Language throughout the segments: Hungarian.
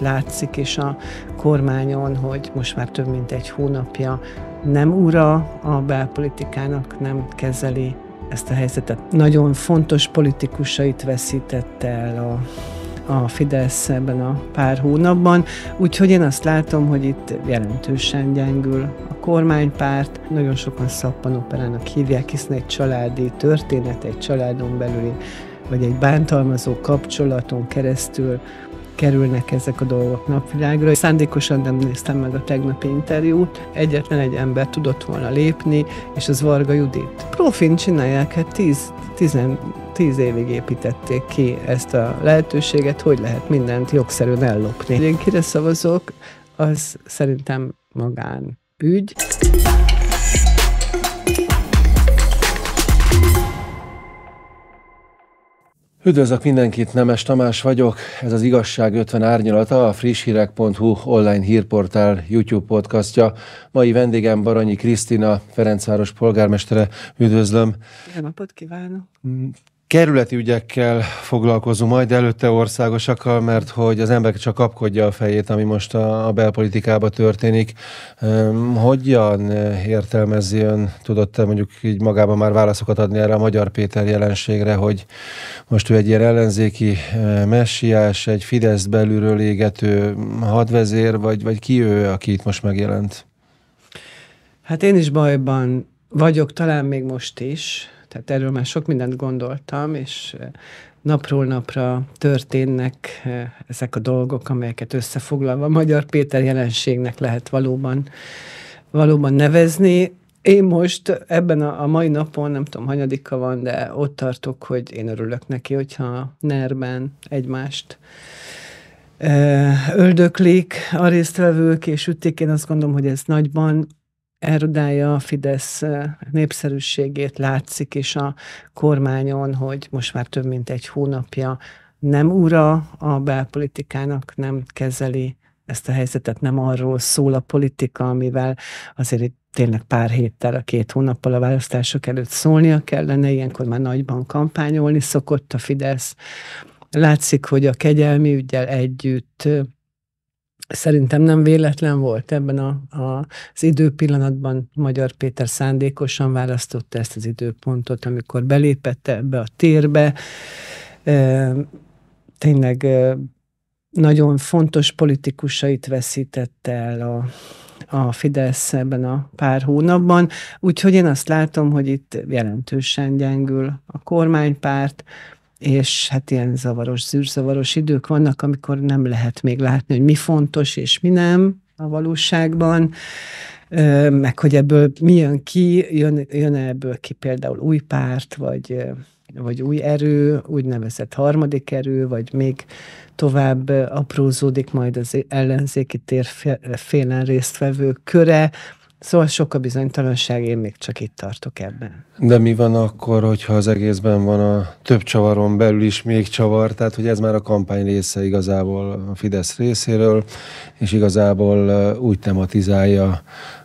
Látszik is a kormányon, hogy most már több mint egy hónapja nem ura a belpolitikának, nem kezeli ezt a helyzetet. Nagyon fontos politikusait veszítette el a, a Fidesz ebben a pár hónapban, úgyhogy én azt látom, hogy itt jelentősen gyengül a kormánypárt. Nagyon sokan szappanoperának hívják, hiszen egy családi történet, egy családon belüli vagy egy bántalmazó kapcsolaton keresztül kerülnek ezek a dolgok napvilágra. Szándékosan nem néztem meg a tegnapi interjút. Egyetlen egy ember tudott volna lépni, és az Varga Judit. Profin csinálják, hát 10 tíz, tíz évig építették ki ezt a lehetőséget, hogy lehet mindent jogszerűen ellopni. Én kire szavazok, az szerintem magán ügy. Üdvözlök mindenkit, Nemes Tamás vagyok. Ez az Igazság 50 árnyalata, a frisshírek.hu online hírportál YouTube podcastja. Mai vendégem Baranyi Krisztina, Ferencváros polgármestere. Üdvözlöm. Jó napot kívánok. Mm, Kerületi ügyekkel foglalkozunk majd, előtte országosakkal, mert hogy az ember csak kapkodja a fejét, ami most a, a belpolitikában történik. hogyan értelmezi ön, tudott -e mondjuk így magában már válaszokat adni erre a Magyar Péter jelenségre, hogy most ő egy ilyen ellenzéki messiás, egy Fidesz belülről égető hadvezér, vagy, vagy ki ő, aki itt most megjelent? Hát én is bajban vagyok, talán még most is, tehát erről már sok mindent gondoltam, és eh, napról napra történnek eh, ezek a dolgok, amelyeket összefoglalva Magyar Péter jelenségnek lehet valóban, valóban nevezni. Én most ebben a, a mai napon, nem tudom, hanyadika van, de ott tartok, hogy én örülök neki, hogyha nerben egymást eh, öldöklik a résztvevők és ütték. Én azt gondolom, hogy ez nagyban erodája a Fidesz eh, népszerűségét látszik, és a kormányon, hogy most már több mint egy hónapja nem ura a belpolitikának, nem kezeli ezt a helyzetet, nem arról szól a politika, amivel azért itt tényleg pár héttel, a két hónappal a választások előtt szólnia kellene, ilyenkor már nagyban kampányolni szokott a Fidesz. Látszik, hogy a kegyelmi ügyel együtt eh, Szerintem nem véletlen volt ebben a, a, az időpillanatban Magyar Péter szándékosan választotta ezt az időpontot, amikor belépett ebbe a térbe. E, tényleg e, nagyon fontos politikusait veszítette el a, a Fidesz ebben a pár hónapban, úgyhogy én azt látom, hogy itt jelentősen gyengül a kormánypárt, és hát ilyen zavaros, zűrzavaros idők vannak, amikor nem lehet még látni, hogy mi fontos és mi nem a valóságban, meg hogy ebből mi jön ki, jön, jön ebből ki például új párt, vagy, vagy új erő, úgynevezett harmadik erő, vagy még tovább aprózódik majd az ellenzéki térfélen résztvevő köre, Szóval sok a bizonytalanság, én még csak itt tartok ebben. De mi van akkor, hogyha az egészben van a több csavaron belül is még csavar, tehát hogy ez már a kampány része igazából a Fidesz részéről, és igazából úgy tematizálja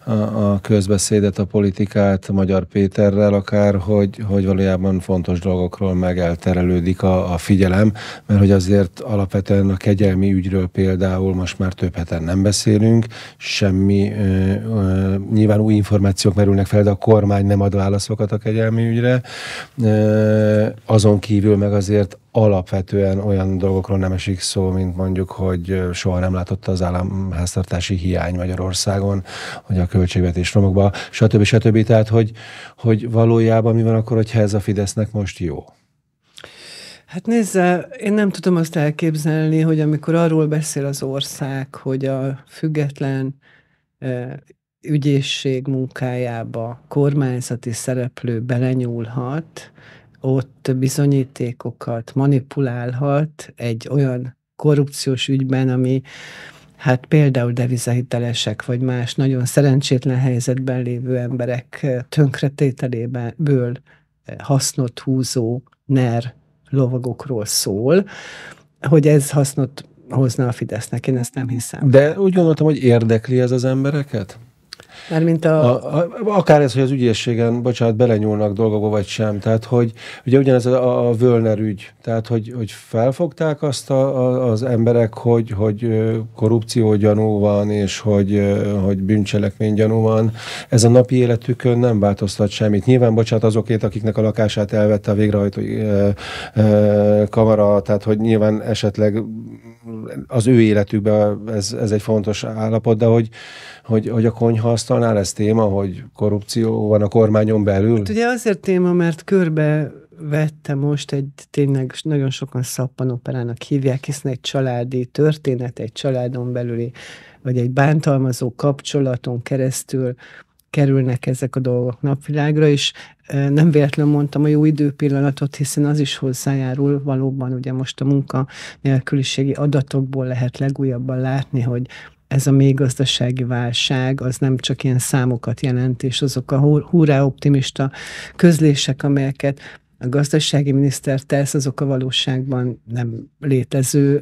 a, a közbeszédet, a politikát Magyar Péterrel akár, hogy, hogy valójában fontos dolgokról meg elterelődik a, a figyelem, mert hogy azért alapvetően a kegyelmi ügyről például most már több heten nem beszélünk, semmi, ö, ö, nyilván új információk merülnek fel, de a kormány nem ad válaszokat a kegyelmi ügyre, ö, azon kívül meg azért alapvetően olyan dolgokról nem esik szó, mint mondjuk, hogy soha nem látotta az államháztartási hiány Magyarországon, hogy a költségvetés romokba, stb. stb. Tehát, hogy, hogy valójában mi van akkor, hogyha ez a Fidesznek most jó? Hát nézze, én nem tudom azt elképzelni, hogy amikor arról beszél az ország, hogy a független e, ügyészség munkájába kormányzati szereplő belenyúlhat, ott bizonyítékokat manipulálhat egy olyan korrupciós ügyben, ami hát például devizahitelesek, vagy más nagyon szerencsétlen helyzetben lévő emberek eh, tönkretételéből eh, hasznot húzó NER lovagokról szól, hogy ez hasznot hozna a Fidesznek, én ezt nem hiszem. De úgy gondoltam, hogy érdekli ez az embereket? Mármint a... A, a... Akár ez, hogy az ügyészségen, bocsánat, belenyúlnak dolgokba, vagy sem. Tehát, hogy ugye ugyanez a, a Völner ügy, tehát, hogy, hogy felfogták azt a, a, az emberek, hogy, hogy korrupció gyanú van, és hogy, hogy bűncselekmény gyanú van. Ez a napi életükön nem változtat semmit. Nyilván, bocsánat, azokért, akiknek a lakását elvette a végrehajtó e, e, kamara, tehát, hogy nyilván esetleg az ő életükben ez, ez egy fontos állapot, de hogy, hogy, hogy a konyhaasztalnál ez téma, hogy korrupció van a kormányon belül? Hát ugye azért téma, mert körbe vette most egy tényleg nagyon sokan szappanoperának hívják, hiszen egy családi történet, egy családon belüli, vagy egy bántalmazó kapcsolaton keresztül kerülnek ezek a dolgok napvilágra, és nem véletlenül mondtam a jó időpillanatot, hiszen az is hozzájárul valóban, ugye most a munka nélküliségi adatokból lehet legújabban látni, hogy ez a még gazdasági válság, az nem csak ilyen számokat jelent, és azok a hurrá optimista közlések, amelyeket a gazdasági miniszter tesz, azok a valóságban nem létező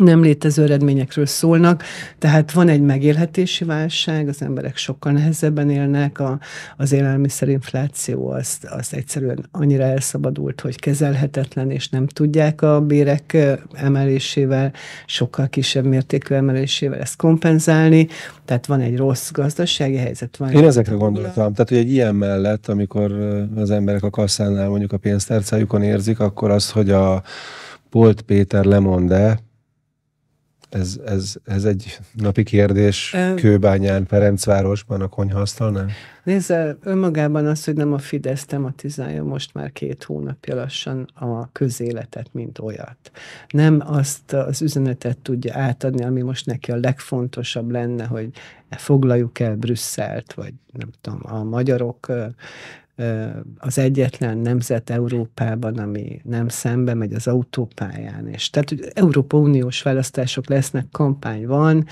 nem létező eredményekről szólnak, tehát van egy megélhetési válság, az emberek sokkal nehezebben élnek, a, az élelmiszerinfláció az, az egyszerűen annyira elszabadult, hogy kezelhetetlen, és nem tudják a bérek emelésével, sokkal kisebb mértékű emelésével ezt kompenzálni, tehát van egy rossz gazdasági helyzet. Van Én ezekre gondoltam, tehát hogy egy ilyen mellett, amikor az emberek a kasszánál mondjuk a pénztárcájukon érzik, akkor az, hogy a Polt Péter lemond-e, ez, ez, ez egy napi kérdés Kőbányán, Ferencvárosban a konyhaasztalnál? nézze önmagában az, hogy nem a Fidesz tematizálja most már két hónapja lassan a közéletet, mint olyat. Nem azt az üzenetet tudja átadni, ami most neki a legfontosabb lenne, hogy foglaljuk el Brüsszelt, vagy nem tudom, a magyarok az egyetlen nemzet Európában, ami nem szembe megy az autópályán. És tehát hogy Európa Uniós választások lesznek, kampány van,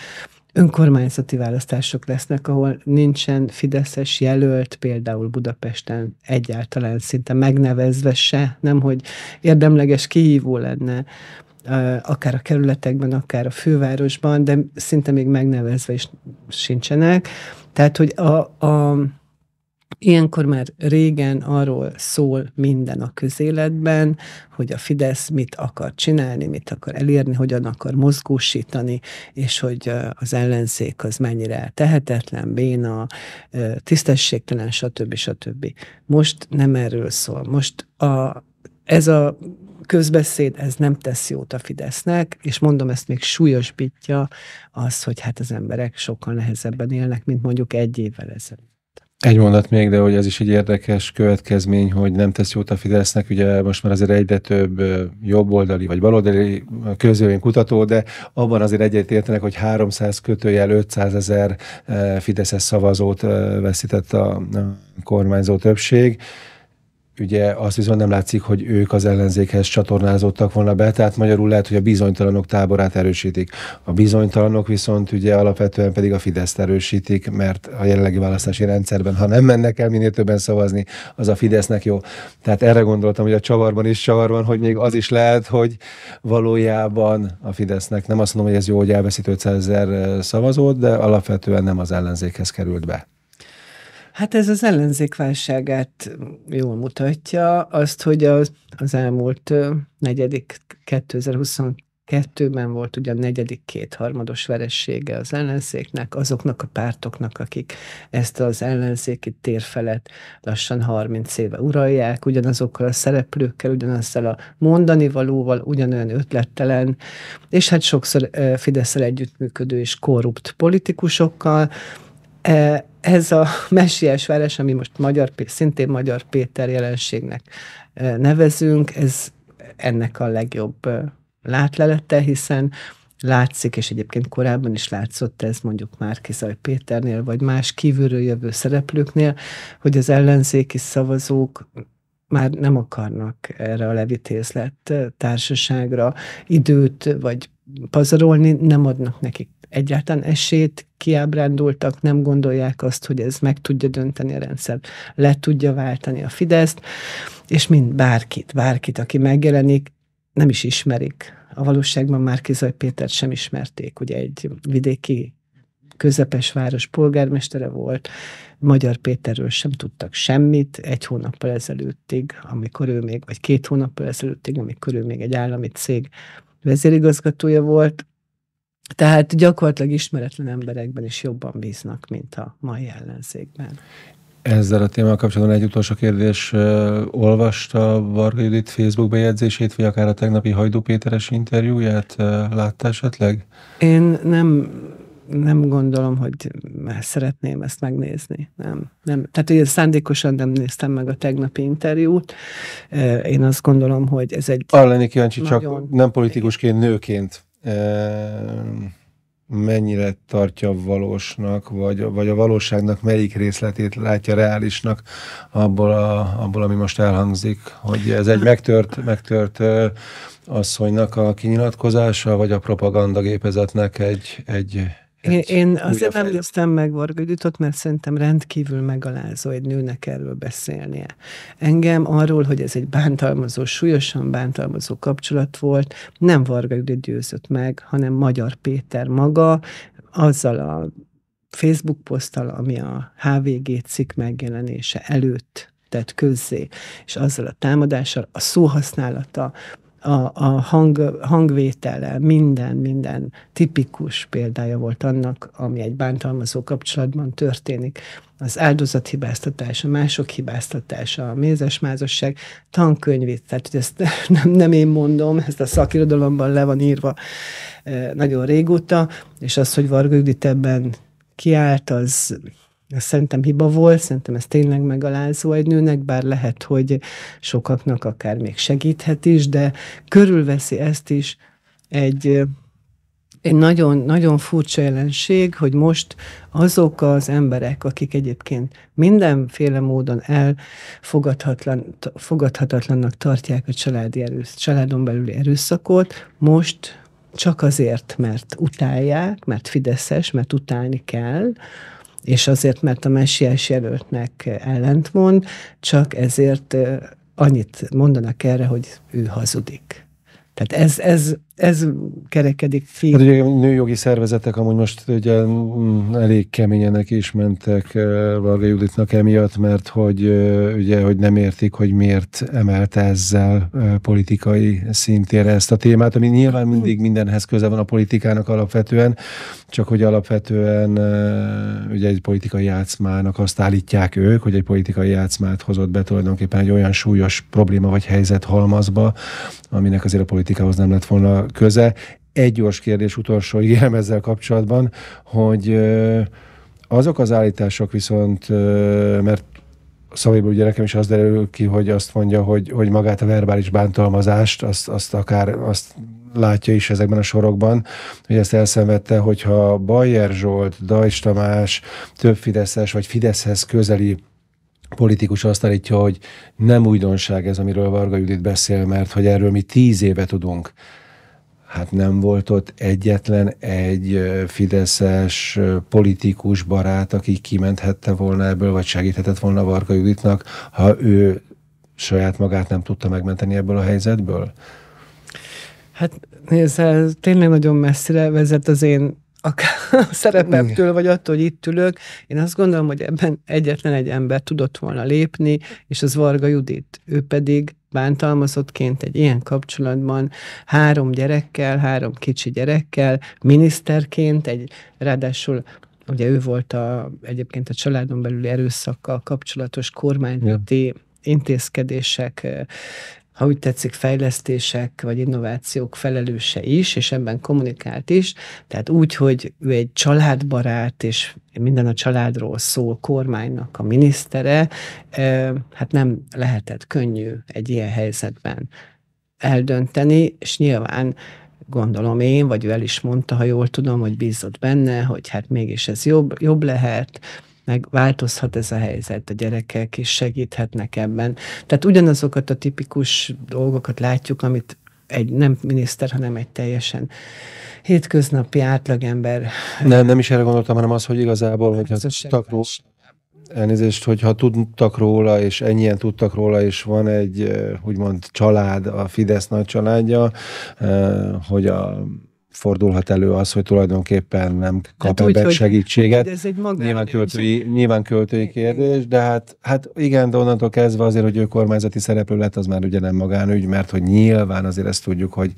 önkormányzati választások lesznek, ahol nincsen Fideszes jelölt, például Budapesten egyáltalán szinte megnevezve se, nem hogy érdemleges kihívó lenne akár a kerületekben, akár a fővárosban, de szinte még megnevezve is sincsenek. Tehát, hogy a, a Ilyenkor már régen arról szól minden a közéletben, hogy a Fidesz mit akar csinálni, mit akar elérni, hogyan akar mozgósítani, és hogy az ellenzék az mennyire tehetetlen, béna, tisztességtelen, stb. stb. Most nem erről szól. Most a, ez a közbeszéd, ez nem tesz jót a Fidesznek, és mondom, ezt még súlyosbítja az, hogy hát az emberek sokkal nehezebben élnek, mint mondjuk egy évvel ezelőtt. Egy mondat még, de hogy ez is egy érdekes következmény, hogy nem tesz jót a Fidesznek, ugye most már azért egyre több jobboldali vagy baloldali közvélemény kutató, de abban azért egyet értenek, hogy 300 kötőjel 500 ezer Fideszes szavazót veszített a kormányzó többség ugye azt viszont nem látszik, hogy ők az ellenzékhez csatornázódtak volna be, tehát magyarul lehet, hogy a bizonytalanok táborát erősítik. A bizonytalanok viszont ugye alapvetően pedig a Fidesz erősítik, mert a jelenlegi választási rendszerben, ha nem mennek el minél többen szavazni, az a Fidesznek jó. Tehát erre gondoltam, hogy a csavarban is csavarban, hogy még az is lehet, hogy valójában a Fidesznek, nem azt mondom, hogy ez jó, hogy elveszít 500 ezer szavazót, de alapvetően nem az ellenzékhez került be. Hát ez az ellenzékválságát mm, jól mutatja, azt, hogy az, az elmúlt negyedik 2022-ben volt ugye a negyedik kétharmados veressége az ellenzéknek, azoknak a pártoknak, akik ezt az ellenzéki térfelet lassan 30 éve uralják, ugyanazokkal a szereplőkkel, ugyanazzal a mondani valóval, ugyanolyan ötlettelen, és hát sokszor Fideszel együttműködő és korrupt politikusokkal, E, ez a messiás város, ami most magyar, szintén Magyar Péter jelenségnek e, nevezünk, ez ennek a legjobb e, látlelete, hiszen látszik, és egyébként korábban is látszott ez mondjuk már Kizaj Péternél, vagy más kívülről jövő szereplőknél, hogy az ellenzéki szavazók már nem akarnak erre a levitézlet társaságra időt, vagy pazarolni, nem adnak nekik egyáltalán esélyt kiábrándultak, nem gondolják azt, hogy ez meg tudja dönteni a rendszer, le tudja váltani a Fideszt, és mind bárkit, bárkit, aki megjelenik, nem is ismerik. A valóságban már Kizaj Pétert sem ismerték, ugye egy vidéki közepes város polgármestere volt, Magyar Péterről sem tudtak semmit egy hónappal ezelőttig, amikor ő még, vagy két hónappal ezelőttig, amikor ő még egy állami cég vezérigazgatója volt, tehát gyakorlatilag ismeretlen emberekben is jobban bíznak, mint a mai ellenzékben. Ezzel a témával kapcsolatban egy utolsó kérdés. Olvasta Varga Judit Facebook bejegyzését, vagy akár a tegnapi Hajdú Péteres interjúját? Látta esetleg? Én nem, nem gondolom, hogy szeretném ezt megnézni. Nem, nem. Tehát ugye szándékosan nem néztem meg a tegnapi interjút. Én azt gondolom, hogy ez egy... Arra lennék kíváncsi, nagyon... csak nem politikusként, nőként mennyire tartja valósnak, vagy, vagy a valóságnak melyik részletét látja reálisnak abból, a, abból ami most elhangzik, hogy ez egy megtört, megtört asszonynak a kinyilatkozása, vagy a propagandagépezetnek egy, egy én, én azért nem néztem meg Varga Juditot, mert szerintem rendkívül megalázó egy nőnek erről beszélnie. Engem arról, hogy ez egy bántalmazó, súlyosan bántalmazó kapcsolat volt, nem Varga Judit győzött meg, hanem Magyar Péter maga, azzal a Facebook poszttal, ami a HVG cikk megjelenése előtt tett közzé, és azzal a támadással, a szóhasználata, a, a hang, hangvétele, minden, minden tipikus példája volt annak, ami egy bántalmazó kapcsolatban történik. Az áldozat hibáztatása, mások hibáztatása, a mézesmázosság, tankönyvét, tehát hogy ezt nem, nem én mondom, ezt a szakirodalomban le van írva eh, nagyon régóta, és az, hogy Varga Judit ebben kiállt, az ez szerintem hiba volt, szerintem ez tényleg megalázó egy nőnek, bár lehet, hogy sokaknak akár még segíthet is, de körülveszi ezt is egy egy nagyon, nagyon furcsa jelenség, hogy most azok az emberek, akik egyébként mindenféle módon elfogadhatatlan, fogadhatatlannak tartják a családi erősz, családon belüli erőszakot, most csak azért, mert utálják, mert fideszes, mert utálni kell, és azért, mert a messiás jelöltnek ellentmond, csak ezért annyit mondanak erre, hogy ő hazudik. Tehát ez, ez ez kerekedik fél. Hát ugye nőjogi szervezetek amúgy most ugye mm, elég keményenek is mentek eh, Varga Juditnak emiatt, mert hogy eh, ugye, hogy nem értik, hogy miért emelte ezzel eh, politikai szintére ezt a témát, ami nyilván mindig hm. mindenhez köze van a politikának alapvetően, csak hogy alapvetően ugye egy politikai játszmának azt állítják ők, hogy egy politikai játszmát hozott be tulajdonképpen egy olyan súlyos probléma vagy helyzet halmazba, aminek azért a politikához nem lett volna köze. Egy gyors kérdés utolsó ígérem ezzel kapcsolatban, hogy azok az állítások viszont, mert Szavéből ugye nekem is az derül ki, hogy azt mondja, hogy, hogy magát a verbális bántalmazást, azt, azt akár azt látja is ezekben a sorokban, hogy ezt elszenvedte, hogyha Bajer Zsolt, Dajs Tamás, több Fideszes vagy Fideszhez közeli politikus azt állítja, hogy nem újdonság ez, amiről Varga Judit beszél, mert hogy erről mi tíz éve tudunk hát nem volt ott egyetlen egy fideszes politikus barát, aki kimenthette volna ebből, vagy segíthetett volna Varga Juditnak, ha ő saját magát nem tudta megmenteni ebből a helyzetből? Hát nézd, ez tényleg nagyon messzire vezet az én akár a szerepemtől, vagy attól, hogy itt ülök. Én azt gondolom, hogy ebben egyetlen egy ember tudott volna lépni, és az Varga Judit. Ő pedig bántalmazottként egy ilyen kapcsolatban három gyerekkel, három kicsi gyerekkel, miniszterként, egy, ráadásul ugye ő volt a, egyébként a családon belüli erőszakkal kapcsolatos kormányzati ja. intézkedések ha úgy tetszik, fejlesztések vagy innovációk felelőse is, és ebben kommunikált is, tehát úgy, hogy ő egy családbarát, és minden a családról szól kormánynak a minisztere, hát nem lehetett könnyű egy ilyen helyzetben eldönteni, és nyilván gondolom én, vagy ő el is mondta, ha jól tudom, hogy bízott benne, hogy hát mégis ez jobb, jobb lehet, meg változhat ez a helyzet, a gyerekek is segíthetnek ebben. Tehát ugyanazokat a tipikus dolgokat látjuk, amit egy nem miniszter, hanem egy teljesen hétköznapi átlagember. Nem, nem is erre gondoltam, hanem az, hogy igazából, hogy hát az tudtak elnézést, hogyha tudtak róla, és ennyien tudtak róla, és van egy eh, úgymond család, a Fidesz nagy családja, eh, hogy a fordulhat elő az, hogy tulajdonképpen nem kap hát ebben úgy, segítséget. Hát ez egy nyilván, költői, nyilván költői kérdés, de hát, hát igen, de onnantól kezdve azért, hogy ő kormányzati szereplő lett, az már ugye nem magánügy, mert hogy nyilván azért ezt tudjuk, hogy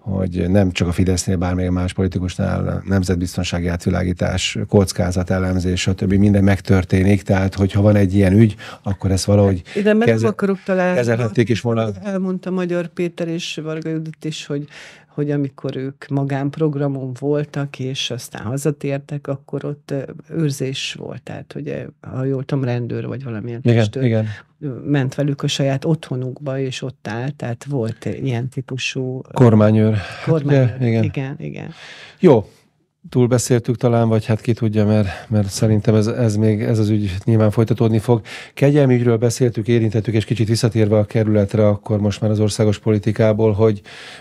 hogy nem csak a Fidesznél, bármilyen más politikusnál nemzetbiztonsági átvilágítás, kockázat elemzés, stb. minden megtörténik, tehát hogyha van egy ilyen ügy, akkor ez valahogy Igen, meg keze- akarok találni. is volna. Elmondta Magyar Péter és Varga Judit is, hogy hogy amikor ők magánprogramon voltak, és aztán hazatértek, akkor ott őrzés volt, tehát hogy ha jól tudom, rendőr vagy valamilyen igen, testőr, igen. ment velük a saját otthonukba, és ott állt, tehát volt ilyen típusú... Kormányőr. Kormányőr, hát, ugye, igen. igen, igen. Jó, túlbeszéltük talán, vagy hát ki tudja, mert, mert szerintem ez, ez még, ez az ügy nyilván folytatódni fog. Kegyelmi ügyről beszéltük, érintettük, és kicsit visszatérve a kerületre, akkor most már az országos politikából, hogy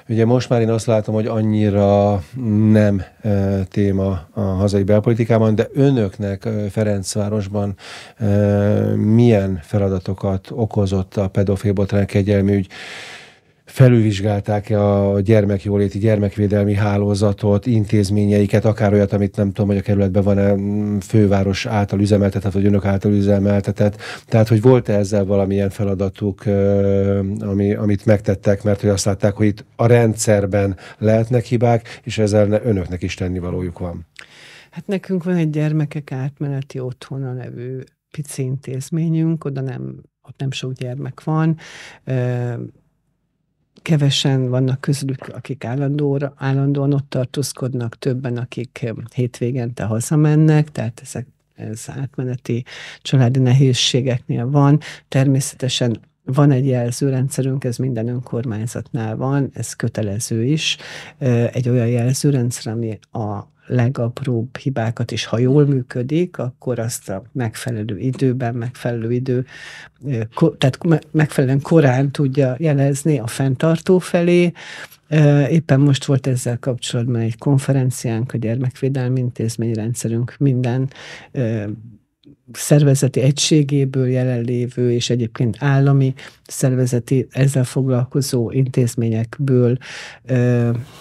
ugye most már én azt látom, hogy annyira nem e, téma a hazai belpolitikában, de önöknek e, Ferencvárosban e, milyen feladatokat okozott a pedofilbotrán kegyelmi ügy? felülvizsgálták-e a gyermekjóléti, gyermekvédelmi hálózatot, intézményeiket, akár olyat, amit nem tudom, hogy a kerületben van-e mm, főváros által üzemeltetett, vagy önök által üzemeltetett. Tehát, hogy volt-e ezzel valamilyen feladatuk, ami, amit megtettek, mert hogy azt látták, hogy itt a rendszerben lehetnek hibák, és ezzel önöknek is tennivalójuk van. Hát nekünk van egy gyermekek átmeneti otthona nevű pici intézményünk, oda nem ott nem sok gyermek van, kevesen vannak közülük, akik állandóra, állandóan ott tartózkodnak, többen, akik eh, hétvégente hazamennek, tehát ezek ez átmeneti családi nehézségeknél van. Természetesen van egy jelzőrendszerünk, ez minden önkormányzatnál van, ez kötelező is. Eh, egy olyan jelzőrendszer, ami a legapróbb hibákat is, ha jól működik, akkor azt a megfelelő időben, megfelelő idő, tehát megfelelően korán tudja jelezni a fenntartó felé. Éppen most volt ezzel kapcsolatban egy konferenciánk, a gyermekvédelmi intézményrendszerünk minden szervezeti egységéből jelenlévő és egyébként állami szervezeti ezzel foglalkozó intézményekből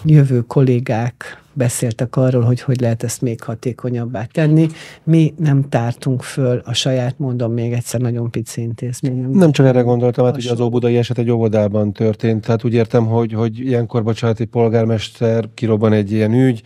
jövő kollégák beszéltek arról, hogy hogy lehet ezt még hatékonyabbá tenni. Mi nem tártunk föl a saját, mondom még egyszer, nagyon pici intézményünk. Nem csak erre gondoltam, hát ugye az óbudai eset egy óvodában történt, tehát úgy értem, hogy, hogy ilyenkor, bocsánat, egy polgármester kirobban egy ilyen ügy,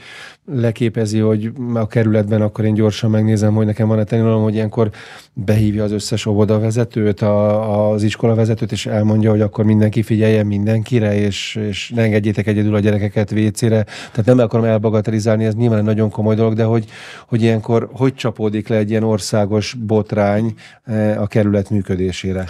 leképezi, hogy a kerületben akkor én gyorsan megnézem, hogy nekem van-e tanulom, hogy ilyenkor behívja az összes vezetőt, a, az iskolavezetőt, és elmondja, hogy akkor mindenki figyeljen mindenkire, és, és ne engedjétek egyedül a gyerekeket vécére. Tehát nem akarom elbagatelizálni, ez nyilván egy nagyon komoly dolog, de hogy, hogy ilyenkor hogy csapódik le egy ilyen országos botrány eh, a kerület működésére?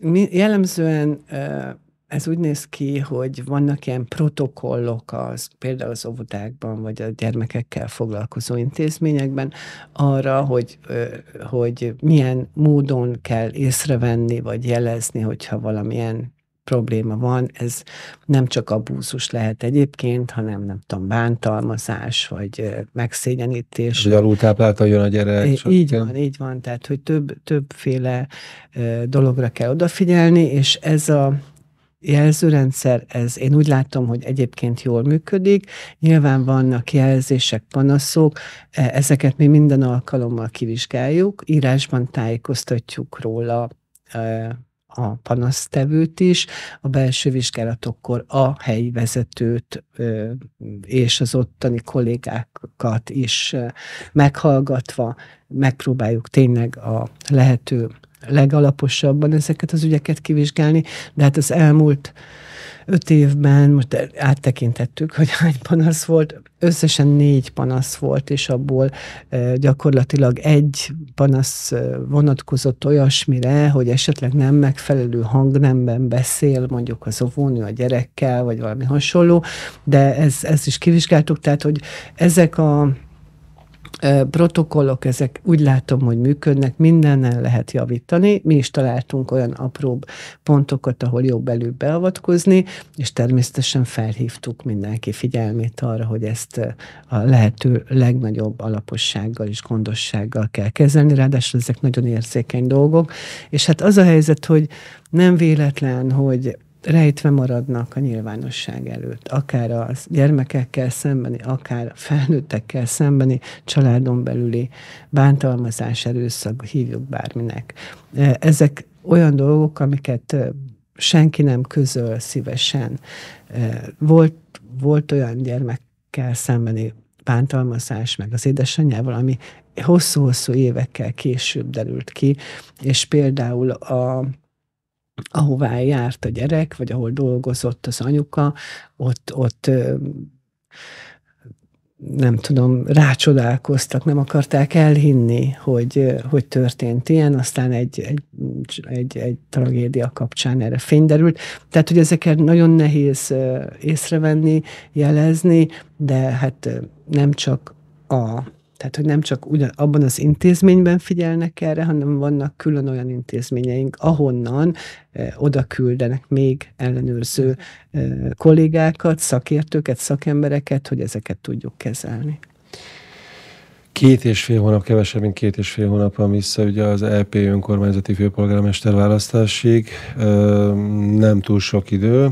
Mi, jellemzően eh, ez úgy néz ki, hogy vannak ilyen protokollok, az, például az óvodákban, vagy a gyermekekkel foglalkozó intézményekben, arra, hogy, eh, hogy milyen módon kell észrevenni, vagy jelezni, hogyha valamilyen probléma van, ez nem csak abúzus lehet egyébként, hanem nem tudom, bántalmazás, vagy megszégyenítés. Hogy alultápláltan jön a gyerek. É, így kell. van, így van, tehát hogy több, többféle dologra kell odafigyelni, és ez a jelzőrendszer, ez én úgy látom, hogy egyébként jól működik. Nyilván vannak jelzések, panaszok, e, ezeket mi minden alkalommal kivizsgáljuk, írásban tájékoztatjuk róla a panasztevőt is, a belső vizsgálatokkor a helyi vezetőt és az ottani kollégákat is meghallgatva megpróbáljuk tényleg a lehető legalaposabban ezeket az ügyeket kivizsgálni, de hát az elmúlt öt évben, most áttekintettük, hogy hány panasz volt, összesen négy panasz volt, és abból gyakorlatilag egy panasz vonatkozott olyasmire, hogy esetleg nem megfelelő hangnemben beszél, mondjuk az óvónő a gyerekkel, vagy valami hasonló, de ez, ezt is kivizsgáltuk, tehát hogy ezek a protokollok, ezek úgy látom, hogy működnek, mindennel lehet javítani. Mi is találtunk olyan apróbb pontokat, ahol jobb előbb beavatkozni, és természetesen felhívtuk mindenki figyelmét arra, hogy ezt a lehető legnagyobb alapossággal és gondossággal kell kezelni, ráadásul ezek nagyon érzékeny dolgok, és hát az a helyzet, hogy nem véletlen, hogy rejtve maradnak a nyilvánosság előtt, akár a gyermekekkel szembeni, akár a felnőttekkel szembeni, családon belüli bántalmazás, erőszak, hívjuk bárminek. E, ezek olyan dolgok, amiket senki nem közöl szívesen. E, volt, volt olyan gyermekkel szembeni bántalmazás, meg az édesanyjával, ami hosszú-hosszú évekkel később derült ki, és például a ahová járt a gyerek, vagy ahol dolgozott az anyuka, ott, ott nem tudom, rácsodálkoztak, nem akarták elhinni, hogy, hogy történt ilyen, aztán egy, egy, egy, egy tragédia kapcsán erre derült. Tehát, hogy ezeket nagyon nehéz észrevenni, jelezni, de hát nem csak a tehát, hogy nem csak ugyan, abban az intézményben figyelnek erre, hanem vannak külön olyan intézményeink, ahonnan eh, oda küldenek még ellenőrző eh, kollégákat, szakértőket, szakembereket, hogy ezeket tudjuk kezelni. Két és fél hónap, kevesebb, mint két és fél hónap van vissza ugye az LP e önkormányzati főpolgármester választásig. Nem túl sok idő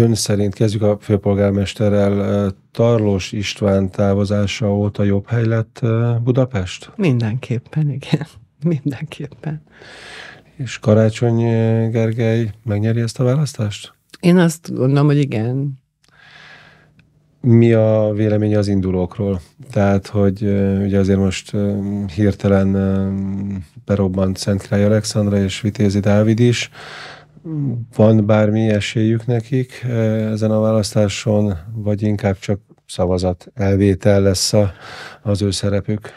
ön szerint kezdjük a főpolgármesterrel. Tarlós István távozása óta jobb hely lett Budapest? Mindenképpen, igen. Mindenképpen. És Karácsony Gergely megnyeri ezt a választást? Én azt gondolom, hogy igen. Mi a véleménye az indulókról? Tehát, hogy ugye azért most hirtelen berobbant Szent Király Alexandra és Vitézi Dávid is, van bármi esélyük nekik e, ezen a választáson, vagy inkább csak szavazat elvétel lesz a, az ő szerepük?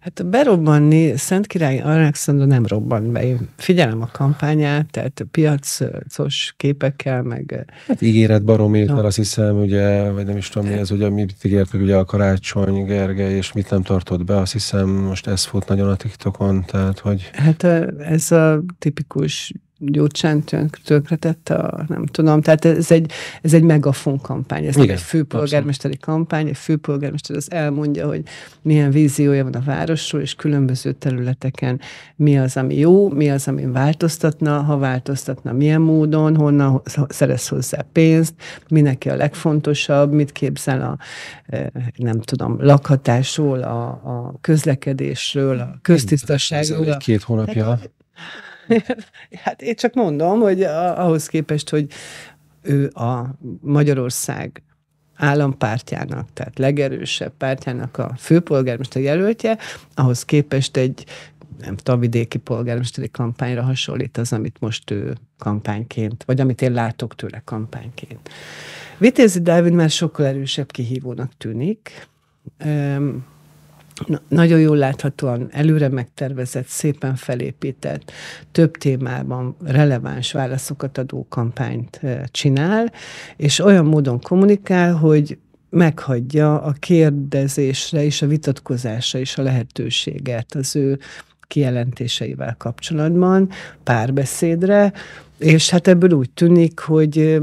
Hát berobbanni Szent Király nem robban be. Én figyelem a kampányát, tehát piacos képekkel, meg... E, hát ígéret barométer, no. azt hiszem, ugye, vagy nem is tudom mi hát. ez, ugye mit ígértek ugye a Karácsony Gergely, és mit nem tartott be, azt hiszem most ez fut nagyon a TikTokon, tehát hogy... Hát e, ez a tipikus Gyurcsán tönkretette a, nem tudom, tehát ez egy, ez egy megafon kampány, ez Igen, egy főpolgármesteri abszolút. kampány, egy főpolgármester az elmondja, hogy milyen víziója van a városról, és különböző területeken mi az, ami jó, mi az, ami változtatna, ha változtatna, milyen módon, honnan szerez hozzá pénzt, mindenki a legfontosabb, mit képzel a, eh, nem tudom, lakhatásról, a, a közlekedésről, a köztisztaságról. Ez két hónapja. Tehát, hát én csak mondom, hogy ahhoz képest, hogy ő a Magyarország állampártjának, tehát legerősebb pártjának a főpolgármester jelöltje, ahhoz képest egy nem tudom, vidéki polgármesteri kampányra hasonlít az, amit most ő kampányként, vagy amit én látok tőle kampányként. Vitézi Dávid már sokkal erősebb kihívónak tűnik. Na, nagyon jól láthatóan előre megtervezett, szépen felépített, több témában releváns válaszokat adó kampányt csinál, és olyan módon kommunikál, hogy meghagyja a kérdezésre és a vitatkozásra is a lehetőséget az ő kijelentéseivel kapcsolatban, párbeszédre, és hát ebből úgy tűnik, hogy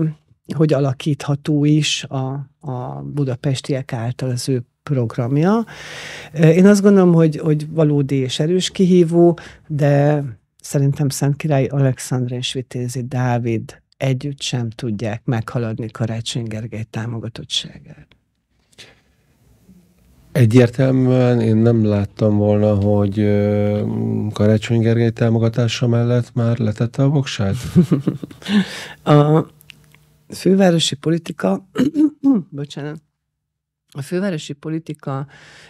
hogy alakítható is a, a budapestiek által az ő programja. Én azt gondolom, hogy, hogy valódi és erős kihívó, de szerintem Szent Király Alexandra és Vitézi Dávid együtt sem tudják meghaladni Karácsony Gergely támogatottságát. Egyértelműen én nem láttam volna, hogy Karácsony Gergely támogatása mellett már letette a voksát. a fővárosi politika, bocsánat, a fővárosi politika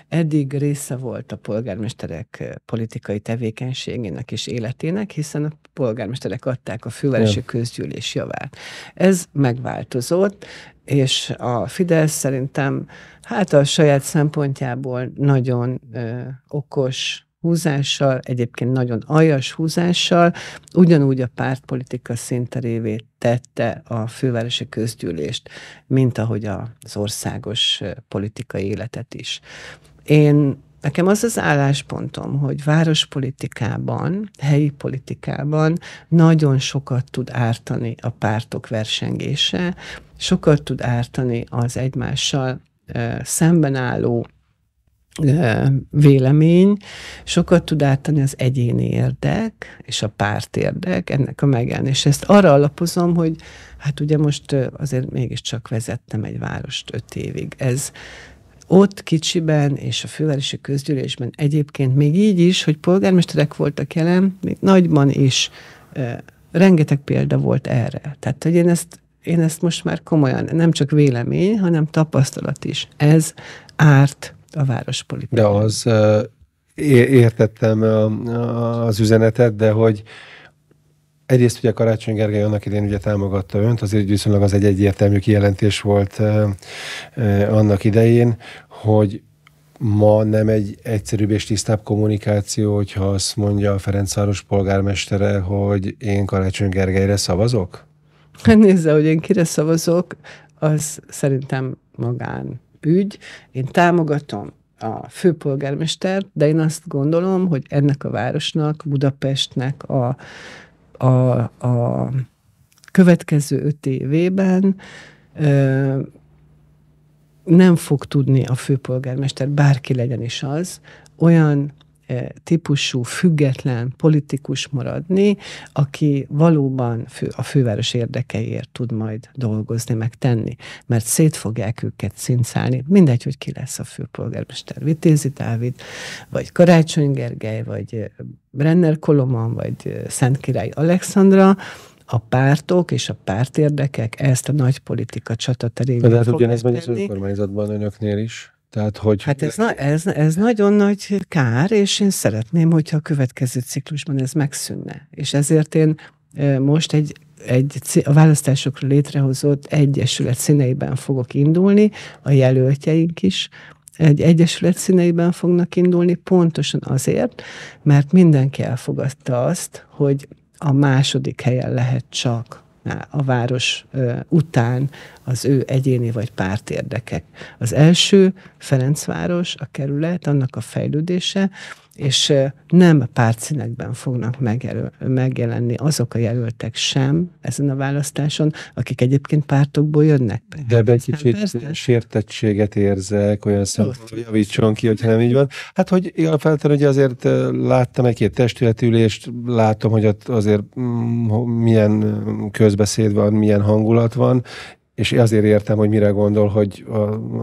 eddig része volt a polgármesterek eh, politikai tevékenységének és életének, hiszen a polgármesterek adták a fővárosi ja. közgyűlés javát. Ez megváltozott, és a Fidesz szerintem hát a saját szempontjából nagyon ö, eh, okos, húzással, egyébként nagyon aljas húzással, ugyanúgy a pártpolitika szinterévé tette a fővárosi közgyűlést, mint ahogy az országos politikai életet is. Én Nekem az az álláspontom, hogy várospolitikában, helyi politikában nagyon sokat tud ártani a pártok versengése, sokat tud ártani az egymással szemben álló vélemény, sokat tud átadni az egyéni érdek és a párt érdek ennek a megjelenése. Ezt arra alapozom, hogy hát ugye most azért mégiscsak vezettem egy várost öt évig. Ez ott kicsiben és a fővárosi közgyűlésben egyébként még így is, hogy polgármesterek voltak jelen, még nagyban is rengeteg példa volt erre. Tehát, hogy én ezt én ezt most már komolyan, nem csak vélemény, hanem tapasztalat is. Ez árt a várospolitikai. De az, értettem az üzenetet, de hogy egyrészt ugye Karácsony Gergely annak idén ugye támogatta önt, azért viszonylag az egy egyértelmű kijelentés volt annak idején, hogy ma nem egy egyszerűbb és tisztább kommunikáció, hogyha azt mondja a Ferencváros polgármestere, hogy én Karácsony Gergelyre szavazok? Hát nézze, hogy én kire szavazok, az szerintem magán ügy. Én támogatom a főpolgármestert, de én azt gondolom, hogy ennek a városnak, Budapestnek a, a, a következő öt évében ö, nem fog tudni a főpolgármester, bárki legyen is az, olyan típusú, független politikus maradni, aki valóban fő, a főváros érdekeiért tud majd dolgozni, megtenni, mert szét fogják őket cincálni. Mindegy, hogy ki lesz a főpolgármester, Vitézi Dávid, vagy Karácsony Gergely, vagy Brenner Koloman, vagy Szent Király Alexandra, a pártok és a pártérdekek ezt a nagy politika csataterében De hát ugyanez megy az önkormányzatban önöknél is. Tehát, hogy... Hát ez, na, ez, ez nagyon nagy kár, és én szeretném, hogyha a következő ciklusban ez megszűnne. És ezért én most egy, egy a választásokra létrehozott egyesület színeiben fogok indulni, a jelöltjeink is egy egyesület színeiben fognak indulni, pontosan azért, mert mindenki elfogadta azt, hogy a második helyen lehet csak a város után az ő egyéni vagy párt érdekek. Az első Ferencváros, a kerület, annak a fejlődése, és nem pártszínekben fognak megjelöl, megjelenni azok a jelöltek sem ezen a választáson, akik egyébként pártokból jönnek. De ebben egy hát kicsit persze? sértettséget érzek, olyan szempontból javítson ki, hogyha nem így van. Hát, hogy alapvetően ugye azért láttam egy-két testületülést, látom, hogy ott azért mm, milyen közbeszéd van, milyen hangulat van, és azért értem, hogy mire gondol, hogy a,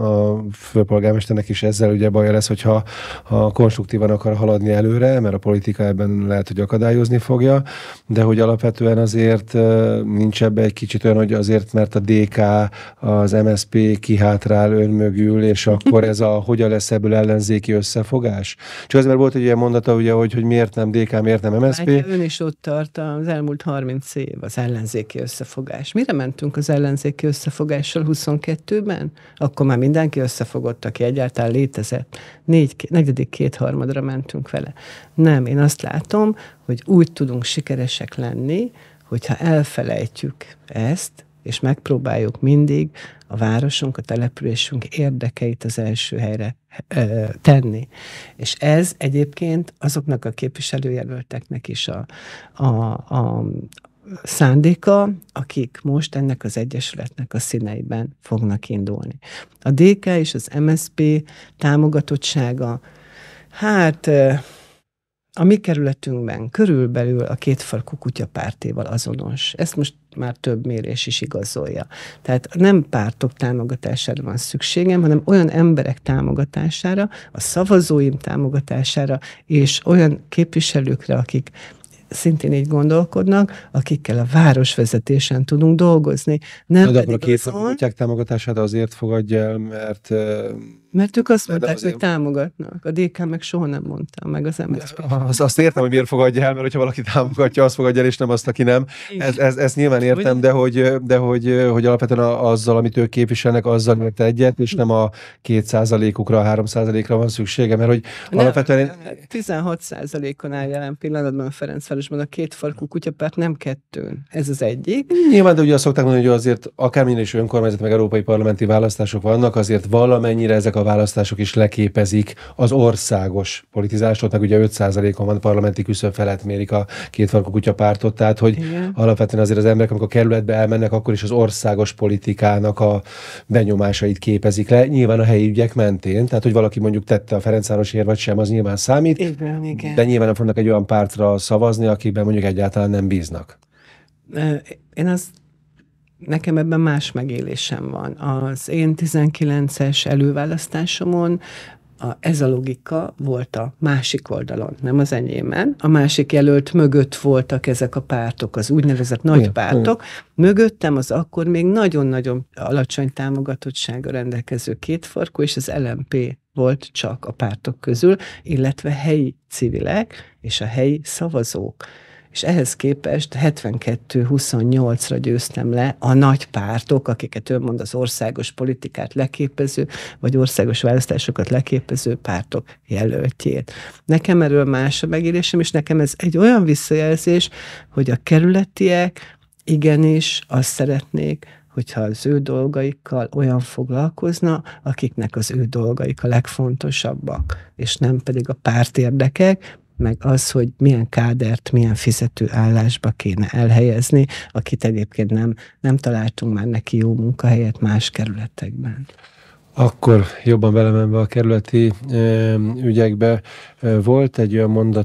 a főpolgármesternek is ezzel ugye baja lesz, hogyha ha konstruktívan akar haladni előre, mert a politika ebben lehet, hogy akadályozni fogja, de hogy alapvetően azért nincs ebbe egy kicsit olyan, hogy azért, mert a DK, az MSP kihátrál ön mögül, és akkor ez a hogyan lesz ebből ellenzéki összefogás? Csak azért, mert volt egy ilyen mondata, ugye, hogy, hogy miért nem DK, miért nem MSP? Hát, ön is ott tart az elmúlt 30 év az ellenzéki összefogás. Mire mentünk az ellenzéki összefogás? összefogással 22-ben, akkor már mindenki összefogott, aki egyáltalán létezett. Négy, negyedik kétharmadra mentünk vele. Nem, én azt látom, hogy úgy tudunk sikeresek lenni, hogyha elfelejtjük ezt, és megpróbáljuk mindig a városunk, a településünk érdekeit az első helyre ö, tenni. És ez egyébként azoknak a képviselőjelölteknek is a, a, a, szándéka, akik most ennek az Egyesületnek a színeiben fognak indulni. A DK és az MSP támogatottsága, hát a mi kerületünkben körülbelül a két kétfarkú kutyapártéval azonos. Ezt most már több mérés is igazolja. Tehát nem pártok támogatására van szükségem, hanem olyan emberek támogatására, a szavazóim támogatására, és olyan képviselőkre, akik szintén így gondolkodnak, akikkel a városvezetésen tudunk dolgozni. Nem Na, de akkor a két a támogatását azért fogadja el, mert mert ők azt mondták, hogy támogatnak. A DK meg soha nem mondta, meg az ember. Az, azt értem, hogy miért fogadja el, mert hogyha valaki támogatja, azt fogadja el, és nem azt, aki nem. Ez, ez, ezt nyilván értem, de hogy, de hogy, hogy alapvetően azzal, amit ők képviselnek, azzal mert egyet, és nem a két százalékukra, a három százalékra van szüksége, mert hogy nem, alapvetően... 16 százalékon áll jelen pillanatban a Ferencvárosban a két farkú kutyapárt, nem kettőn. Ez az egyik. Nyilván, de ugye azt szokták mondani, hogy azért akármilyen is önkormányzat, meg európai parlamenti választások vannak, azért valamennyire ezek a a választások is leképezik az országos politizást, ott meg ugye 5%-on van parlamenti küszöb felett mérik a két farkú kutya pártot, tehát hogy Igen. alapvetően azért az emberek, amikor a kerületbe elmennek, akkor is az országos politikának a benyomásait képezik le, nyilván a helyi ügyek mentén, tehát hogy valaki mondjuk tette a Ferencváros ér vagy sem, az nyilván számít, Igen, Igen. de nyilván nem fognak egy olyan pártra szavazni, akiben mondjuk egyáltalán nem bíznak. Én azt nekem ebben más megélésem van. Az én 19-es előválasztásomon a, ez a logika volt a másik oldalon, nem az enyémen. A másik jelölt mögött voltak ezek a pártok, az úgynevezett nagy igen, pártok. Igen. Mögöttem az akkor még nagyon-nagyon alacsony támogatottsága rendelkező kétfarkú, és az LMP volt csak a pártok közül, illetve helyi civilek és a helyi szavazók és ehhez képest 72-28-ra győztem le a nagy pártok, akiket ő mond az országos politikát leképező, vagy országos választásokat leképező pártok jelöltjét. Nekem erről más a megélésem, és nekem ez egy olyan visszajelzés, hogy a kerületiek igenis azt szeretnék, hogyha az ő dolgaikkal olyan foglalkozna, akiknek az ő dolgaik a legfontosabbak, és nem pedig a párt érdekek, meg az, hogy milyen kádert, milyen fizető állásba kéne elhelyezni, akit egyébként nem, nem találtunk már neki jó munkahelyet más kerületekben akkor jobban belemenve a kerületi ö, ügyekbe, volt egy olyan a,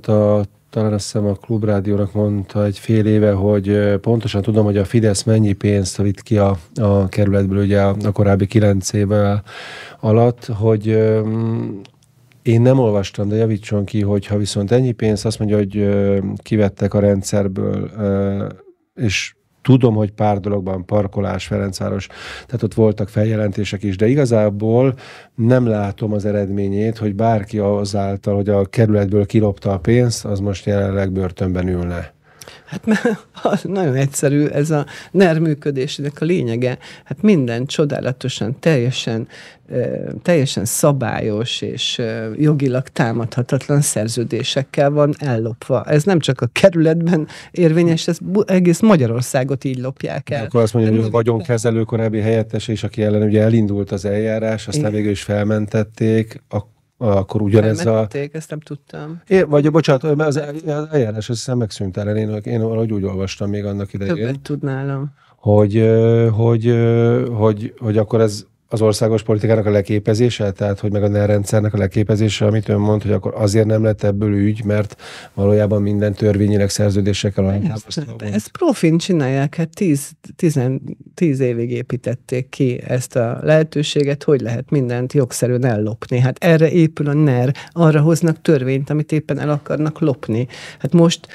talán azt hiszem a Klubrádiónak mondta egy fél éve, hogy pontosan tudom, hogy a Fidesz mennyi pénzt vitt ki a, a kerületből, ugye a, korábbi kilenc évvel alatt, hogy én nem olvastam, de javítson ki, hogy ha viszont ennyi pénzt, azt mondja, hogy kivettek a rendszerből, és tudom, hogy pár dologban parkolás, Ferencváros, tehát ott voltak feljelentések is, de igazából nem látom az eredményét, hogy bárki azáltal, hogy a kerületből kilopta a pénzt, az most jelenleg börtönben ülne. Hát mert nagyon egyszerű, ez a NER működésének a lényege. Hát minden csodálatosan, teljesen, teljesen szabályos és jogilag támadhatatlan szerződésekkel van ellopva. Ez nem csak a kerületben érvényes, ez egész Magyarországot így lopják el. Akkor azt mondja, hogy a vagyonkezelő korábbi helyettes, és aki ellen ugye elindult az eljárás, aztán Igen. végül is felmentették, akkor akkor ugyanez Elmetették, a... ezt nem tudtam. É, vagy, bocsánat, az eljárás azt hiszem megszűnt el, én, én valahogy úgy olvastam még annak idején. Többet tudnálam. Hogy, hogy, hogy, hogy akkor ez az országos politikának a leképezése, tehát hogy meg a NER rendszernek a leképezése, amit ön mond, hogy akkor azért nem lett ebből ügy, mert valójában minden törvényileg szerződésekkel alátámasztva. Ezt profin csinálják, hát tíz, tizen, tíz évig építették ki ezt a lehetőséget, hogy lehet mindent jogszerűen ellopni. Hát erre épül a NER, arra hoznak törvényt, amit éppen el akarnak lopni. Hát most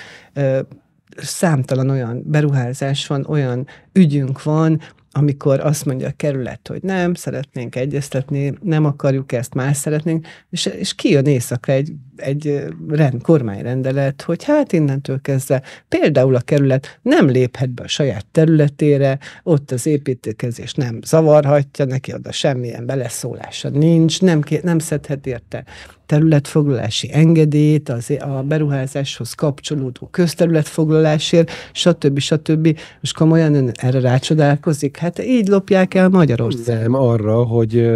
számtalan olyan beruházás van, olyan ügyünk van, amikor azt mondja a kerület, hogy nem, szeretnénk egyeztetni, nem akarjuk ezt, más szeretnénk, és, és kijön éjszaka egy egy rend, kormányrendelet, hogy hát innentől kezdve például a kerület nem léphet be a saját területére, ott az építkezés nem zavarhatja, neki oda semmilyen beleszólása nincs, nem, nem szedhet érte területfoglalási engedélyt, az, a beruházáshoz kapcsolódó közterületfoglalásért, stb. stb. És komolyan ön erre rácsodálkozik? Hát így lopják el Magyarország. Nem arra, hogy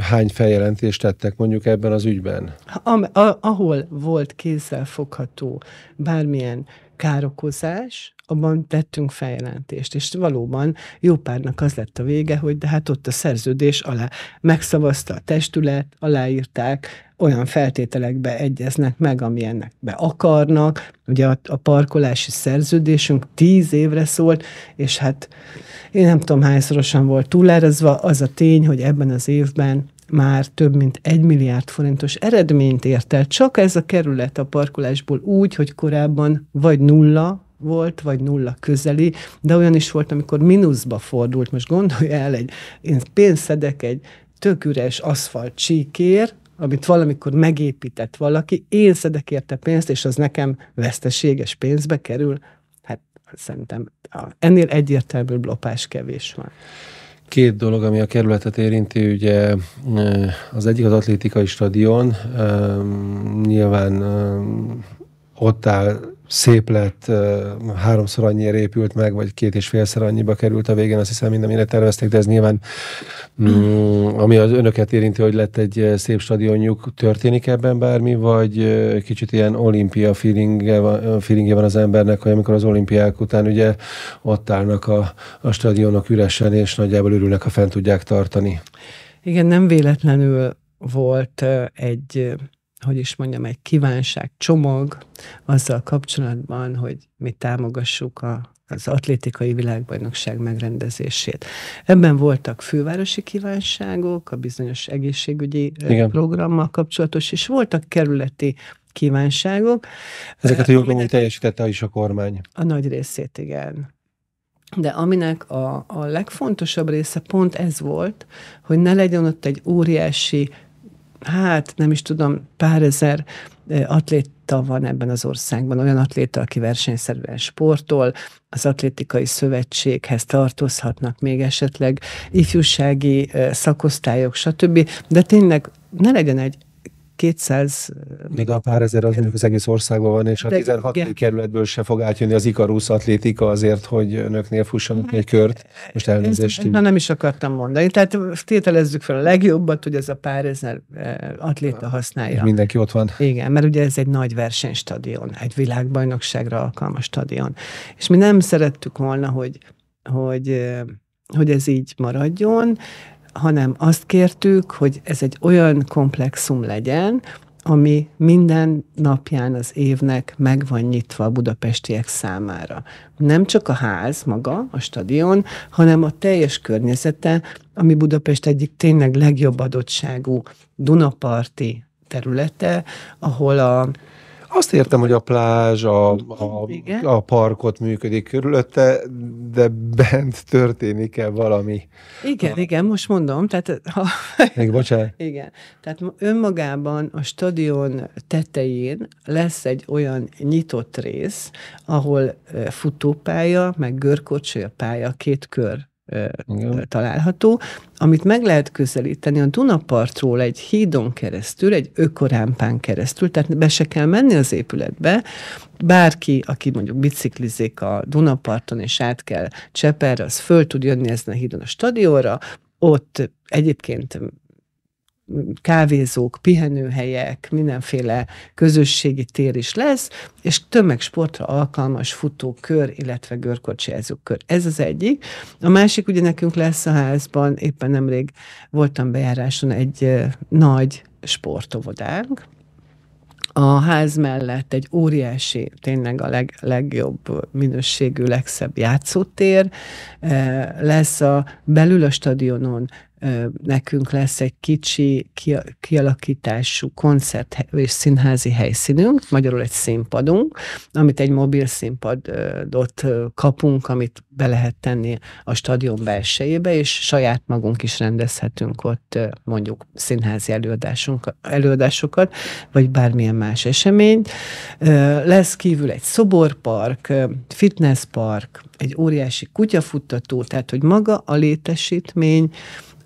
hány feljelentést tettek mondjuk ebben az ügyben. A, a, ahol volt kézzelfogható bármilyen károkozás, abban tettünk feljelentést, és valóban jó párnak az lett a vége, hogy de hát ott a szerződés alá megszavazta a testület, aláírták, olyan feltételekbe egyeznek meg, be akarnak. Ugye a, a parkolási szerződésünk tíz évre szólt, és hát én nem tudom hányszorosan volt túlárazva, az a tény, hogy ebben az évben már több mint egy milliárd forintos eredményt ért el. Csak ez a kerület a parkolásból úgy, hogy korábban vagy nulla volt, vagy nulla közeli, de olyan is volt, amikor mínuszba fordult. Most gondolj el, egy, én pénzszedek egy tök üres aszfalt csíkér, amit valamikor megépített valaki, én szedek érte pénzt, és az nekem veszteséges pénzbe kerül, hát szerintem ennél egyértelmű lopás kevés van. Két dolog, ami a kerületet érinti, ugye az egyik az atlétikai stadion, nyilván ott áll, szép lett, háromszor annyira épült meg, vagy két és félszer annyiba került a végén, azt hiszem minden mire terveztek, de ez nyilván mm, ami az önöket érinti, hogy lett egy szép stadionjuk, történik ebben bármi, vagy kicsit ilyen olimpia feelingje van, feelingje van az embernek, hogy amikor az olimpiák után ugye ott állnak a, a stadionok üresen, és nagyjából örülnek, ha fent tudják tartani. Igen, nem véletlenül volt egy hogy is mondjam, egy kívánság csomag azzal kapcsolatban, hogy mi támogassuk a, az atlétikai világbajnokság megrendezését. Ebben voltak fővárosi kívánságok, a bizonyos egészségügyi Igen. programmal kapcsolatos, és voltak kerületi kívánságok. Ezeket a jogomon teljesítette is a kormány. A nagy részét, igen. De aminek a, a legfontosabb része pont ez volt, hogy ne legyen ott egy óriási hát nem is tudom, pár ezer atléta van ebben az országban, olyan atléta, aki versenyszerűen sportol, az atlétikai szövetséghez tartozhatnak még esetleg ifjúsági szakosztályok, stb. De tényleg ne legyen egy 200... Még a pár ezer az, az egész országban van, és a 16. Igen. kerületből se fog átjönni az Ikarusz atlétika azért, hogy önöknél fussanak hát, egy kört. Most elnézést. Na nem is akartam mondani. Tehát tételezzük fel a legjobbat, hogy ez a pár ezer eh, atléta használja. Mindenki ott van. Igen, mert ugye ez egy nagy versenystadion, egy világbajnokságra alkalmas stadion. És mi nem szerettük volna, hogy, hogy eh, hogy ez így maradjon hanem azt kértük, hogy ez egy olyan komplexum legyen, ami minden napján az évnek meg van nyitva a budapestiek számára. Nem csak a ház maga, a stadion, hanem a teljes környezete, ami Budapest egyik tényleg legjobb adottságú Dunaparti területe, ahol a azt értem, hogy a plázs, a, a, a parkot működik körülötte, de bent történik-e valami? Igen, a... igen, most mondom. Tehát, ha... Még bocsánat. Igen. Tehát önmagában a stadion tetején lesz egy olyan nyitott rész, ahol futópálya, meg görkocsolya pálya, két kör igen. található, amit meg lehet közelíteni a Dunapartról egy hídon keresztül, egy ökorámpán keresztül, tehát be se kell menni az épületbe, bárki, aki mondjuk biciklizik a Dunaparton és át kell Cseperre, az föl tud jönni ezen a hídon a stadionra, ott egyébként kávézók, pihenőhelyek, mindenféle közösségi tér is lesz, és tömegsportra alkalmas futókör, illetve kör. Ez az egyik. A másik ugye nekünk lesz a házban, éppen nemrég voltam bejáráson egy nagy sportovodánk, a ház mellett egy óriási, tényleg a leg, legjobb minőségű, legszebb játszótér lesz a belül a stadionon nekünk lesz egy kicsi kialakítású koncert és színházi helyszínünk, magyarul egy színpadunk, amit egy mobil színpadot kapunk, amit be lehet tenni a stadion belsejébe, és saját magunk is rendezhetünk ott mondjuk színházi előadásokat, vagy bármilyen más eseményt. Lesz kívül egy szoborpark, fitnesspark, egy óriási kutyafuttató, tehát hogy maga a létesítmény,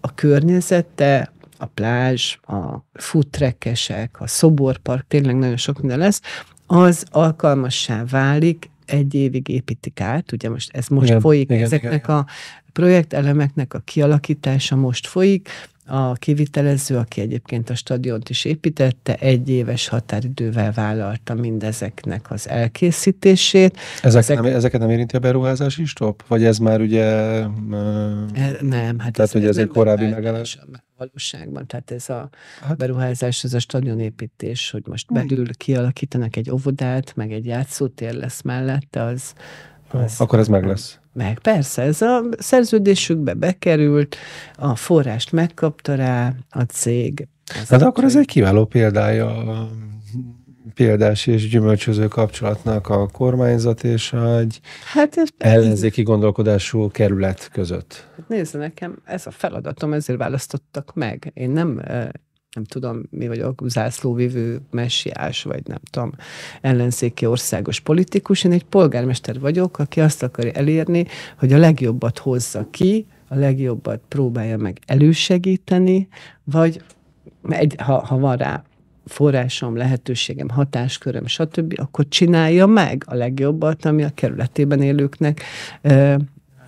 a környezete, a plázs, a futrekesek, a szoborpark, tényleg nagyon sok minden lesz, az alkalmassá válik, egy évig építik át, ugye most ez most igen, folyik, igen, ezeknek igen. a projektelemeknek a kialakítása most folyik, a kivitelező, aki egyébként a stadiont is építette, egy éves határidővel vállalta mindezeknek az elkészítését. Ezek, Ezek... Nem, ezeket nem érinti a is, top? Vagy ez már ugye... E, nem, hát tehát, ez, hogy ez, ez egy korábbi megállás? valóságban. Tehát ez a hát, beruházás, ez a stadionépítés, hogy most belül kialakítanak egy óvodát, meg egy játszótér lesz mellette, az... az Akkor ez meg lesz meg. Persze, ez a szerződésükbe bekerült, a forrást megkapta rá a cég. Az hát akkor ez egy kiváló példája a példás és gyümölcsöző kapcsolatnak a kormányzat és egy hát ez ellenzéki gondolkodású kerület között. Nézd, nekem ez a feladatom, ezért választottak meg. Én nem nem tudom, mi vagyok, zászlóvivő messiás, vagy nem tudom, ellenszéki országos politikus. Én egy polgármester vagyok, aki azt akarja elérni, hogy a legjobbat hozza ki, a legjobbat próbálja meg elősegíteni, vagy egy, ha, ha van rá forrásom, lehetőségem, hatásköröm, stb., akkor csinálja meg a legjobbat, ami a kerületében élőknek,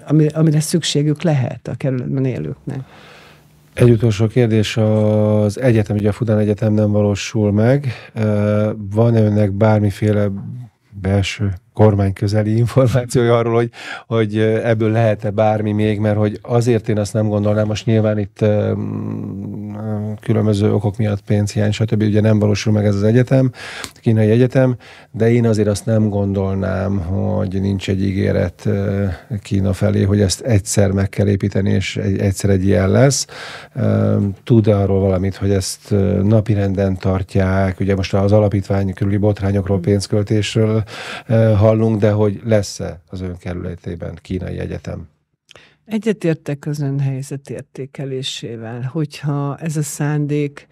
ami, amire szükségük lehet a kerületben élőknek. Egy utolsó kérdés, az egyetem, ugye a Fudán Egyetem nem valósul meg. Van-e önnek bármiféle belső közeli információja arról, hogy, hogy ebből lehet-e bármi még, mert hogy azért én azt nem gondolnám, most nyilván itt különböző okok miatt pénzhiány, stb. ugye nem valósul meg ez az egyetem, kínai egyetem, de én azért azt nem gondolnám, hogy nincs egy ígéret Kína felé, hogy ezt egyszer meg kell építeni, és egyszer egy ilyen lesz. Tud -e arról valamit, hogy ezt napirenden tartják, ugye most az alapítvány körüli botrányokról, pénzköltésről hallunk, de hogy lesz-e az kerületében kínai egyetem? Egyetértek az ön helyzet értékelésével, hogyha ez a szándék,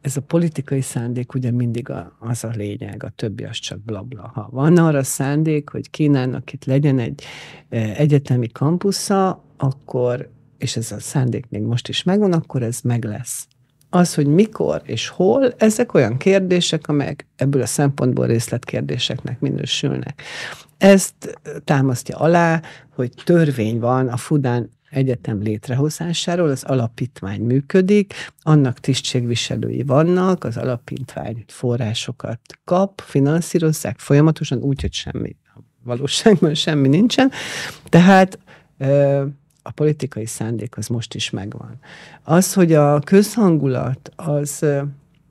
ez a politikai szándék ugye mindig a, az a lényeg, a többi az csak blabla. Ha van arra szándék, hogy Kínának itt legyen egy e, egyetemi kampusza, akkor, és ez a szándék még most is megvan, akkor ez meg lesz az, hogy mikor és hol, ezek olyan kérdések, amelyek ebből a szempontból részletkérdéseknek minősülnek. Ezt támasztja alá, hogy törvény van a Fudán Egyetem létrehozásáról, az alapítvány működik, annak tisztségviselői vannak, az alapítvány forrásokat kap, finanszírozzák folyamatosan úgyhogy semmi valóságban semmi nincsen. Tehát a politikai szándék az most is megvan. Az, hogy a közhangulat az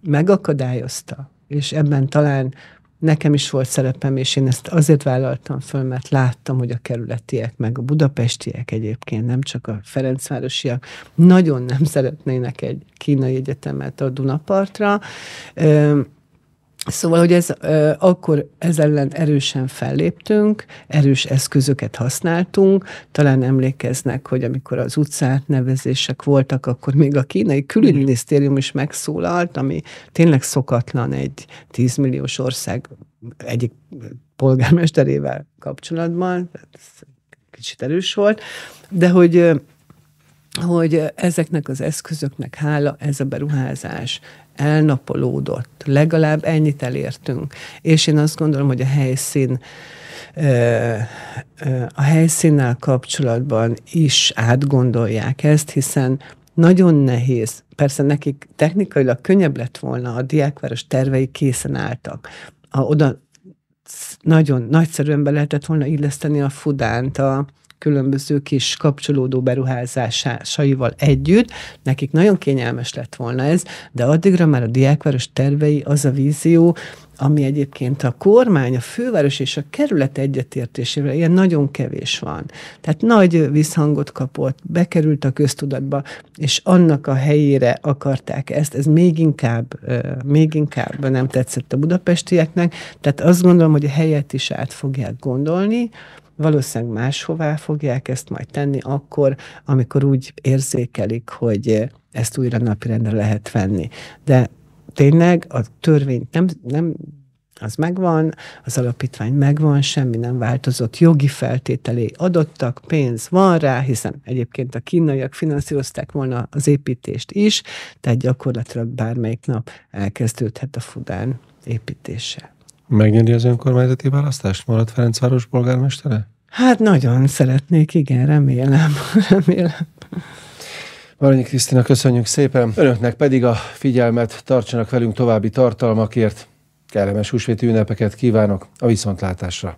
megakadályozta, és ebben talán nekem is volt szerepem, és én ezt azért vállaltam föl, mert láttam, hogy a kerületiek, meg a budapestiek egyébként, nem csak a Ferencvárosiak, nagyon nem szeretnének egy kínai egyetemet a Dunapartra. Ö- Szóval, hogy ez, akkor ez ellen erősen felléptünk, erős eszközöket használtunk, talán emlékeznek, hogy amikor az utcát nevezések voltak, akkor még a kínai külügyminisztérium is megszólalt, ami tényleg szokatlan egy 10 milliós ország egyik polgármesterével kapcsolatban, kicsit erős volt, de hogy hogy ezeknek az eszközöknek hála ez a beruházás, elnapolódott. Legalább ennyit elértünk. És én azt gondolom, hogy a helyszín a helyszínnel kapcsolatban is átgondolják ezt, hiszen nagyon nehéz. Persze nekik technikailag könnyebb lett volna, a diákváros tervei készen álltak. A, oda nagyon nagyszerűen be lehetett volna illeszteni a Fudánt a különböző kis kapcsolódó beruházásaival együtt. Nekik nagyon kényelmes lett volna ez, de addigra már a diákváros tervei, az a vízió, ami egyébként a kormány, a főváros és a kerület egyetértésével ilyen nagyon kevés van. Tehát nagy visszhangot kapott, bekerült a köztudatba, és annak a helyére akarták ezt. Ez még inkább, még inkább nem tetszett a budapestieknek, tehát azt gondolom, hogy a helyet is át fogják gondolni, valószínűleg máshová fogják ezt majd tenni akkor, amikor úgy érzékelik, hogy ezt újra napirendre lehet venni. De tényleg a törvény nem, nem az megvan, az alapítvány megvan, semmi nem változott, jogi feltételé adottak, pénz van rá, hiszen egyébként a kínaiak finanszírozták volna az építést is, tehát gyakorlatilag bármelyik nap elkezdődhet a Fudán építése. Megnyeri az önkormányzati választást Marad Ferencváros polgármestere? Hát nagyon szeretnék, igen, remélem, remélem. Baranyi Krisztina, köszönjük szépen. Önöknek pedig a figyelmet tartsanak velünk további tartalmakért. Kellemes húsvéti ünnepeket kívánok a viszontlátásra.